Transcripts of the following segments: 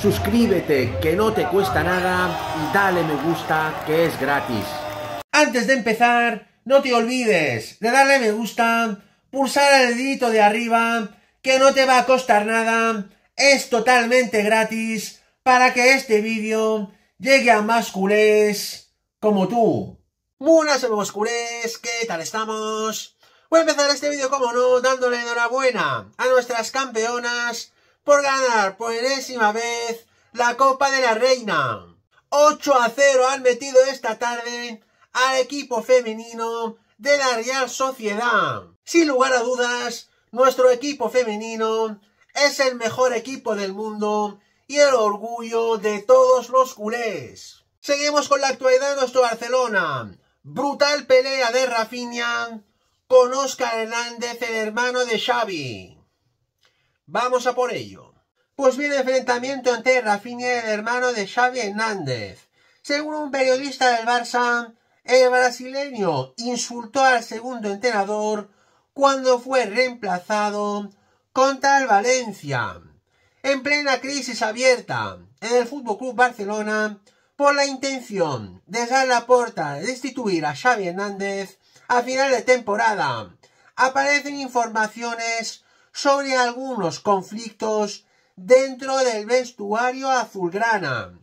suscríbete que no te cuesta nada y dale me gusta que es gratis. Antes de empezar, no te olvides de darle me gusta, pulsar el dedito de arriba, que no te va a costar nada, es totalmente gratis para que este vídeo llegue a más culés como tú. Buenas amigos culés, ¿qué tal estamos? Voy a empezar este vídeo como no dándole enhorabuena a nuestras campeonas por ganar por enésima vez la Copa de la Reina. 8 a 0 han metido esta tarde al equipo femenino de la Real Sociedad. Sin lugar a dudas, nuestro equipo femenino es el mejor equipo del mundo y el orgullo de todos los culés. Seguimos con la actualidad de nuestro Barcelona. Brutal pelea de Rafinha con Oscar Hernández, el hermano de Xavi. Vamos a por ello. Pues bien, enfrentamiento entre Rafinha y el hermano de Xavi Hernández. Según un periodista del Barça, el brasileño insultó al segundo entrenador cuando fue reemplazado contra el Valencia. En plena crisis abierta en el Club Barcelona por la intención de dar la puerta de destituir a Xavi Hernández a final de temporada, aparecen informaciones sobre algunos conflictos dentro del vestuario azulgrana.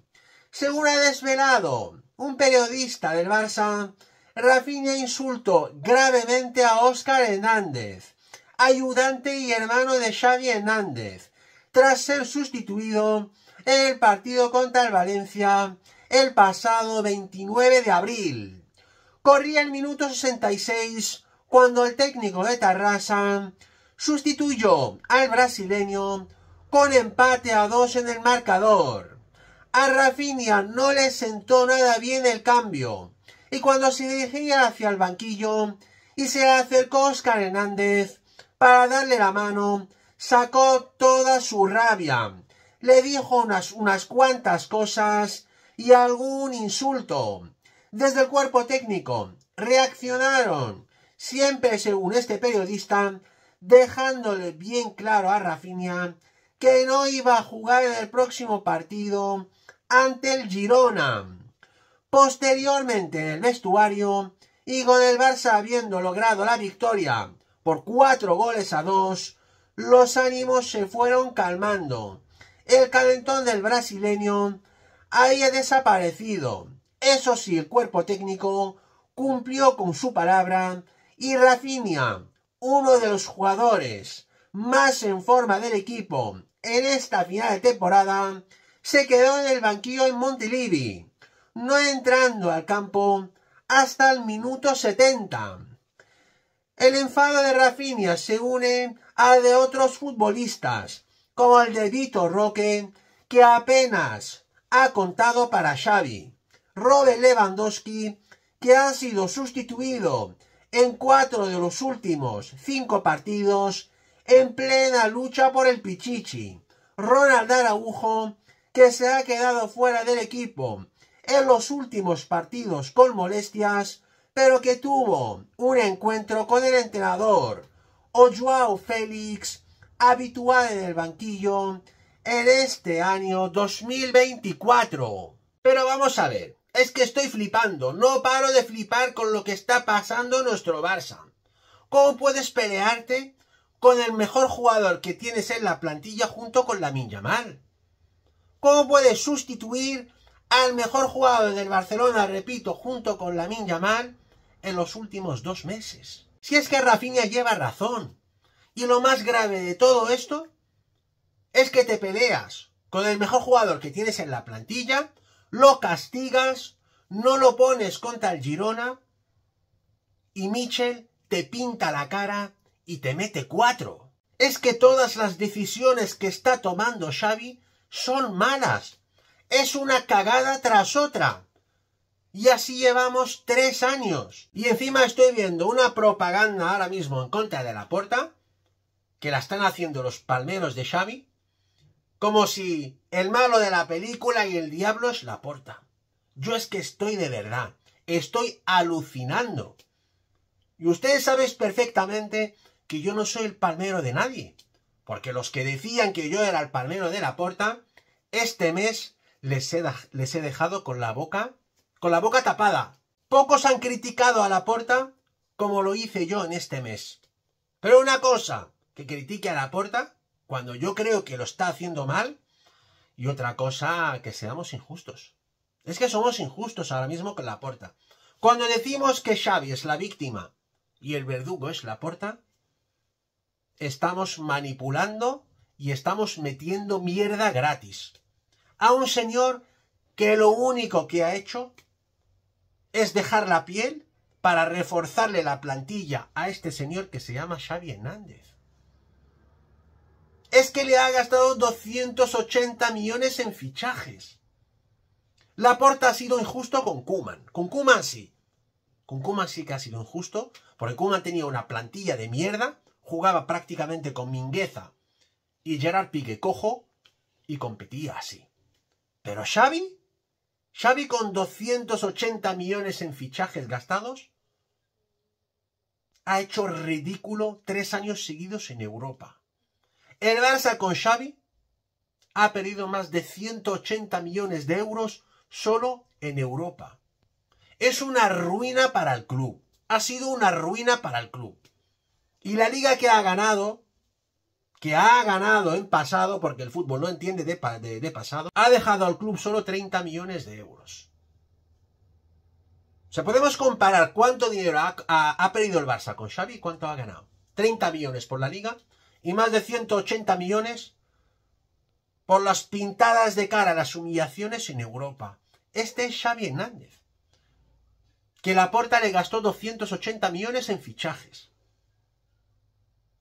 Según ha desvelado un periodista del Barça, Rafinha insultó gravemente a Óscar Hernández, ayudante y hermano de Xavi Hernández, tras ser sustituido en el partido contra el Valencia el pasado 29 de abril. Corría el minuto 66 cuando el técnico de Tarrasa sustituyó al brasileño con empate a dos en el marcador. A Rafinha no le sentó nada bien el cambio y cuando se dirigía hacia el banquillo y se acercó Oscar Hernández para darle la mano, sacó toda su rabia. Le dijo unas, unas cuantas cosas y algún insulto. Desde el cuerpo técnico reaccionaron, siempre según este periodista, dejándole bien claro a Rafinha que no iba a jugar en el próximo partido ante el Girona. Posteriormente en el vestuario y con el Barça habiendo logrado la victoria por cuatro goles a dos, los ánimos se fueron calmando. El calentón del brasileño había desaparecido. Eso sí, el cuerpo técnico cumplió con su palabra y Rafinha uno de los jugadores más en forma del equipo en esta final de temporada, se quedó en el banquillo en Montilivi, no entrando al campo hasta el minuto 70. El enfado de Rafinha se une al de otros futbolistas, como el de Vito Roque, que apenas ha contado para Xavi, Robert Lewandowski, que ha sido sustituido en cuatro de los últimos cinco partidos en plena lucha por el Pichichi. Ronald Araujo, que se ha quedado fuera del equipo en los últimos partidos con molestias, pero que tuvo un encuentro con el entrenador Ojoao Félix, habitual en el banquillo en este año 2024. Pero vamos a ver, es que estoy flipando, no paro de flipar con lo que está pasando nuestro Barça. ¿Cómo puedes pelearte con el mejor jugador que tienes en la plantilla junto con la mal ¿Cómo puedes sustituir al mejor jugador del Barcelona, repito, junto con la mal en los últimos dos meses? Si es que Rafinha lleva razón. Y lo más grave de todo esto es que te peleas con el mejor jugador que tienes en la plantilla lo castigas, no lo pones contra el Girona y Michel te pinta la cara y te mete cuatro. Es que todas las decisiones que está tomando Xavi son malas. Es una cagada tras otra. Y así llevamos tres años. Y encima estoy viendo una propaganda ahora mismo en contra de la puerta, que la están haciendo los palmeros de Xavi, como si el malo de la película y el diablo es la porta. Yo es que estoy de verdad, estoy alucinando. Y ustedes saben perfectamente que yo no soy el palmero de nadie, porque los que decían que yo era el palmero de la porta, este mes les he, les he dejado con la boca, con la boca tapada. Pocos han criticado a la porta como lo hice yo en este mes. Pero una cosa, que critique a la porta, cuando yo creo que lo está haciendo mal, y otra cosa, que seamos injustos. Es que somos injustos ahora mismo con la puerta. Cuando decimos que Xavi es la víctima y el verdugo es la puerta, estamos manipulando y estamos metiendo mierda gratis a un señor que lo único que ha hecho es dejar la piel para reforzarle la plantilla a este señor que se llama Xavi Hernández es que le ha gastado 280 millones en fichajes. Laporta ha sido injusto con Kuman. Con Kuman sí. Con Kuman sí que ha sido injusto, porque Kuman tenía una plantilla de mierda, jugaba prácticamente con Mingueza y Gerard Pique cojo y competía así. Pero Xavi, Xavi con 280 millones en fichajes gastados, ha hecho ridículo tres años seguidos en Europa. El Barça con Xavi ha perdido más de 180 millones de euros solo en Europa. Es una ruina para el club. Ha sido una ruina para el club. Y la liga que ha ganado, que ha ganado en pasado, porque el fútbol no entiende de, pasado, ha dejado al club solo 30 millones de euros. O sea, podemos comparar cuánto dinero ha, ha perdido el Barça con Xavi y cuánto ha ganado. 30 millones por la liga y más de 180 millones por las pintadas de cara, las humillaciones en Europa. Este es Xavi Hernández, que Laporta le gastó 280 millones en fichajes.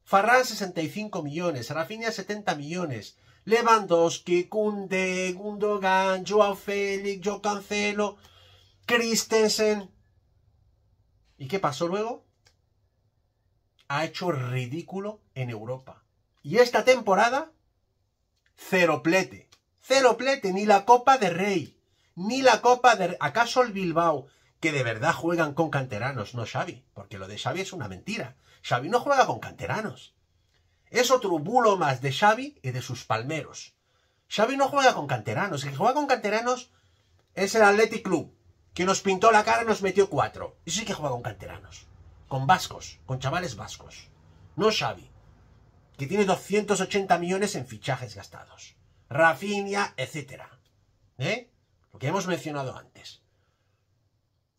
Farran 65 millones, Rafinha 70 millones, Lewandowski, Kunde, Gundogan, Joao Félix, Yo Cancelo, Christensen. ¿Y qué pasó luego? ha hecho ridículo en Europa. Y esta temporada, cero plete. Cero plete, ni la Copa de Rey, ni la Copa de... ¿Acaso el Bilbao, que de verdad juegan con canteranos, no Xavi? Porque lo de Xavi es una mentira. Xavi no juega con canteranos. Es otro bulo más de Xavi y de sus palmeros. Xavi no juega con canteranos. El que juega con canteranos es el Athletic Club, que nos pintó la cara y nos metió cuatro. y sí que juega con canteranos con vascos, con chavales vascos. No Xavi, que tiene 280 millones en fichajes gastados. Rafinha, etc. ¿Eh? Lo que hemos mencionado antes.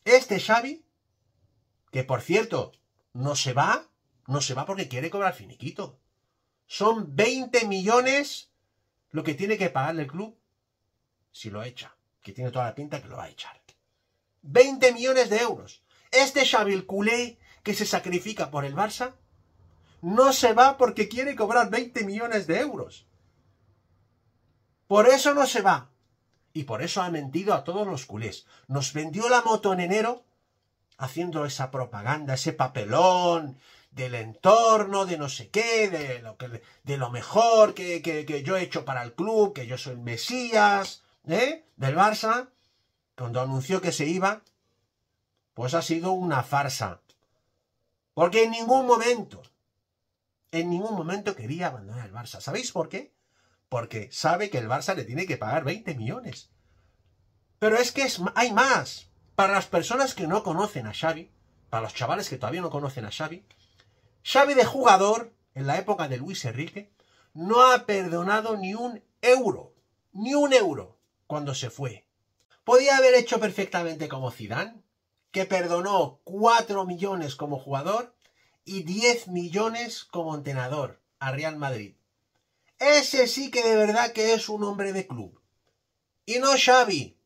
Este Xavi, que por cierto, no se va, no se va porque quiere cobrar finiquito. Son 20 millones lo que tiene que pagarle el club si lo echa, que tiene toda la pinta que lo va a echar. 20 millones de euros. Este Xavi el culé que se sacrifica por el Barça, no se va porque quiere cobrar 20 millones de euros. Por eso no se va. Y por eso ha mentido a todos los culés. Nos vendió la moto en enero haciendo esa propaganda, ese papelón del entorno, de no sé qué, de lo, que, de lo mejor que, yo he hecho para el club, que yo soy el Mesías, ¿eh? Del Barça. Cuando anunció que se iba, pues ha sido una farsa. Porque en ningún momento, en ningún momento quería abandonar el Barça. ¿Sabéis por qué? Porque sabe que el Barça le tiene que pagar 20 millones. Pero es que hay más. Para las personas que no conocen a Xavi, para los chavales que todavía no conocen a Xavi, Xavi de jugador, en la época de Luis Enrique, no ha perdonado ni un euro, ni un euro, cuando se fue. Podía haber hecho perfectamente como Zidane, que perdonó 4 millones como jugador y 10 millones como entrenador a Real Madrid. Ese sí que de verdad que es un hombre de club. Y no Xavi,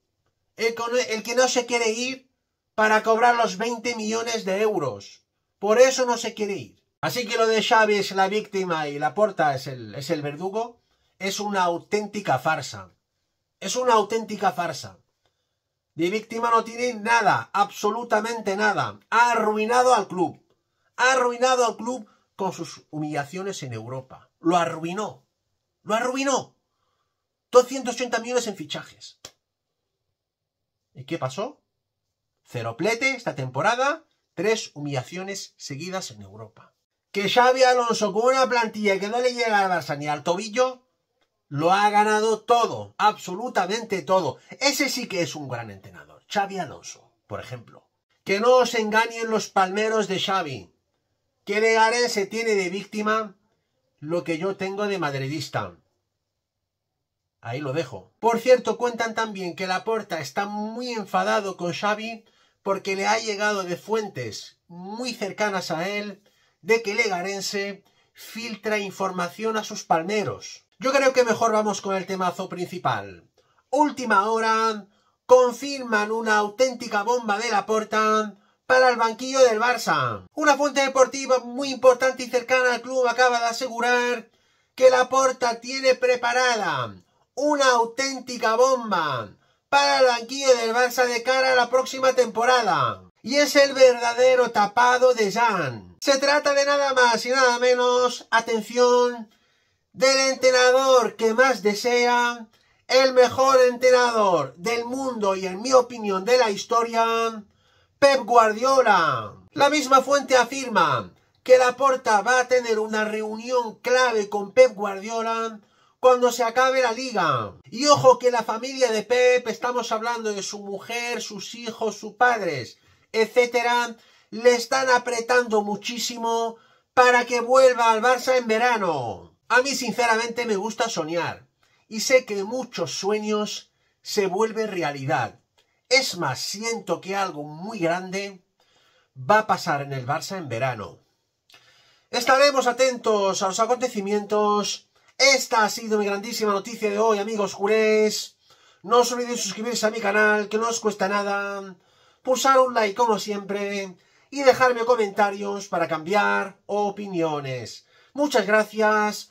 el, que no se quiere ir para cobrar los 20 millones de euros. Por eso no se quiere ir. Así que lo de Xavi es la víctima y la porta es el, es el verdugo. Es una auténtica farsa. Es una auténtica farsa. Mi víctima no tiene nada, absolutamente nada. Ha arruinado al club. Ha arruinado al club con sus humillaciones en Europa. Lo arruinó. Lo arruinó. 280 millones en fichajes. ¿Y qué pasó? Cero plete esta temporada, tres humillaciones seguidas en Europa. Que Xavi Alonso con una plantilla que no le llega al Barça ni al tobillo, lo ha ganado todo, absolutamente todo. Ese sí que es un gran entrenador. Xavi Alonso, por ejemplo. Que no os engañen los palmeros de Xavi. Que Legarense tiene de víctima lo que yo tengo de madridista. Ahí lo dejo. Por cierto, cuentan también que Laporta está muy enfadado con Xavi porque le ha llegado de fuentes muy cercanas a él de que Legarense filtra información a sus palmeros. Yo creo que mejor vamos con el temazo principal. Última hora, confirman una auténtica bomba de la porta para el banquillo del Barça. Una fuente deportiva muy importante y cercana al club acaba de asegurar que la porta tiene preparada una auténtica bomba para el banquillo del Barça de cara a la próxima temporada. Y es el verdadero tapado de Jan. Se trata de nada más y nada menos, atención, del entrenador que más desea, el mejor entrenador del mundo y en mi opinión de la historia, Pep Guardiola. La misma fuente afirma que Laporta va a tener una reunión clave con Pep Guardiola cuando se acabe la liga. Y ojo que la familia de Pep, estamos hablando de su mujer, sus hijos, sus padres, etcétera, le están apretando muchísimo para que vuelva al Barça en verano. A mí sinceramente me gusta soñar y sé que muchos sueños se vuelven realidad. Es más, siento que algo muy grande va a pasar en el Barça en verano. Estaremos atentos a los acontecimientos. Esta ha sido mi grandísima noticia de hoy, amigos culés. No os olvidéis suscribirse a mi canal, que no os cuesta nada. Pulsar un like como siempre. Y dejarme comentarios para cambiar opiniones. Muchas gracias.